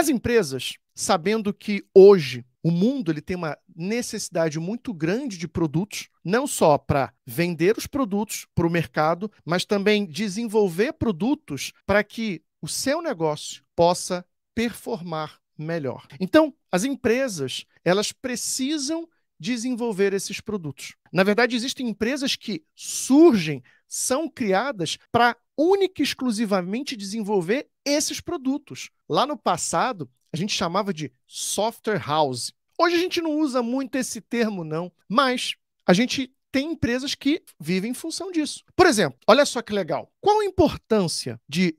As empresas, sabendo que hoje o mundo ele tem uma necessidade muito grande de produtos, não só para vender os produtos para o mercado, mas também desenvolver produtos para que o seu negócio possa performar melhor. Então, as empresas, elas precisam desenvolver esses produtos. Na verdade, existem empresas que surgem, são criadas para única e exclusivamente desenvolver esses produtos. Lá no passado, a gente chamava de software house. Hoje a gente não usa muito esse termo, não, mas a gente tem empresas que vivem em função disso. Por exemplo, olha só que legal. Qual a importância de,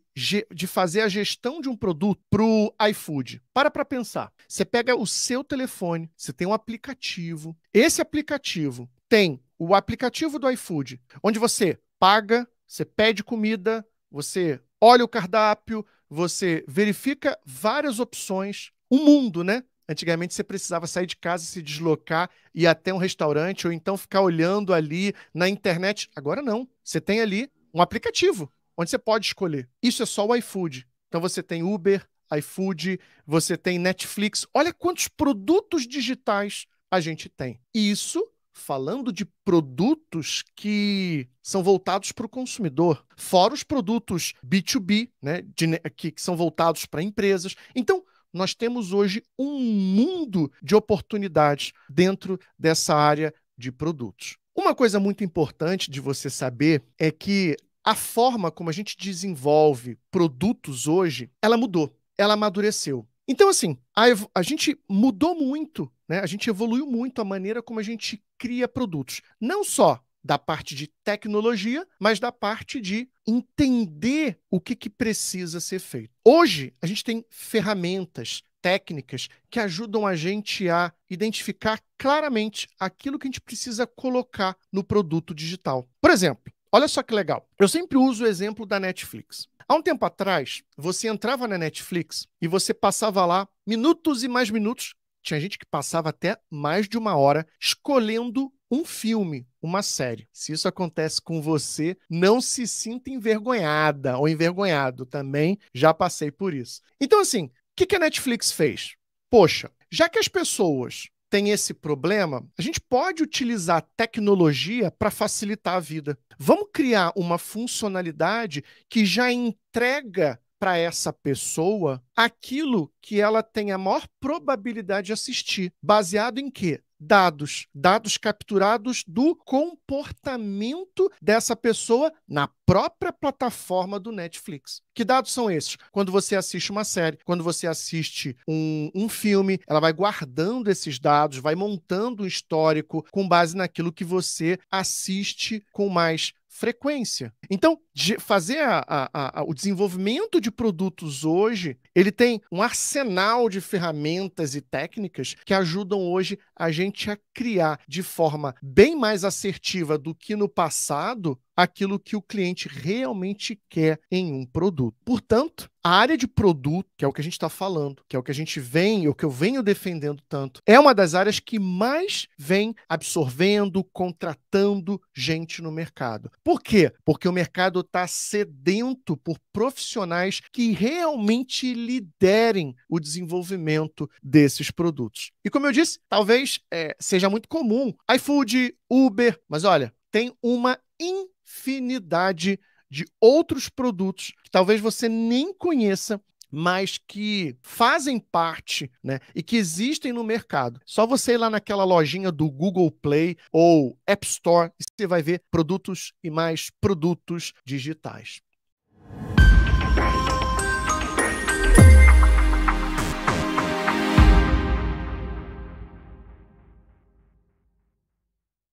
de fazer a gestão de um produto para o iFood? Para para pensar. Você pega o seu telefone, você tem um aplicativo. Esse aplicativo tem o aplicativo do iFood, onde você paga, você pede comida, você olha o cardápio, você verifica várias opções. O mundo, né? Antigamente você precisava sair de casa, se deslocar, ir até um restaurante, ou então ficar olhando ali na internet. Agora não. Você tem ali um aplicativo onde você pode escolher. Isso é só o iFood. Então você tem Uber, iFood, você tem Netflix. Olha quantos produtos digitais a gente tem. Isso falando de produtos que são voltados para o consumidor, fora os produtos B2B, né, de, que, que são voltados para empresas. Então, nós temos hoje um mundo de oportunidades dentro dessa área de produtos. Uma coisa muito importante de você saber é que a forma como a gente desenvolve produtos hoje, ela mudou, ela amadureceu. Então, assim, a, a gente mudou muito, né? a gente evoluiu muito a maneira como a gente cria produtos, não só da parte de tecnologia, mas da parte de entender o que, que precisa ser feito. Hoje, a gente tem ferramentas, técnicas que ajudam a gente a identificar claramente aquilo que a gente precisa colocar no produto digital. Por exemplo, olha só que legal. Eu sempre uso o exemplo da Netflix. Há um tempo atrás, você entrava na Netflix e você passava lá minutos e mais minutos tinha gente que passava até mais de uma hora escolhendo um filme, uma série. Se isso acontece com você, não se sinta envergonhada ou envergonhado. Também já passei por isso. Então, assim, o que, que a Netflix fez? Poxa, já que as pessoas têm esse problema, a gente pode utilizar tecnologia para facilitar a vida. Vamos criar uma funcionalidade que já entrega para essa pessoa aquilo que ela tem a maior probabilidade de assistir. Baseado em quê? Dados. Dados capturados do comportamento dessa pessoa na própria plataforma do Netflix. Que dados são esses? Quando você assiste uma série, quando você assiste um, um filme, ela vai guardando esses dados, vai montando um histórico com base naquilo que você assiste com mais frequência. Então, fazer a, a, a, o desenvolvimento de produtos hoje, ele tem um arsenal de ferramentas e técnicas que ajudam hoje a gente a criar de forma bem mais assertiva do que no passado aquilo que o cliente realmente quer em um produto. Portanto, a área de produto, que é o que a gente está falando, que é o que a gente vem, o que eu venho defendendo tanto, é uma das áreas que mais vem absorvendo, contratando gente no mercado. Por quê? Porque o mercado está sedento por profissionais que realmente liderem o desenvolvimento desses produtos. E como eu disse, talvez é, seja muito comum iFood, Uber, mas olha, tem uma in infinidade de outros produtos que talvez você nem conheça, mas que fazem parte, né, e que existem no mercado. Só você ir lá naquela lojinha do Google Play ou App Store e você vai ver produtos e mais produtos digitais.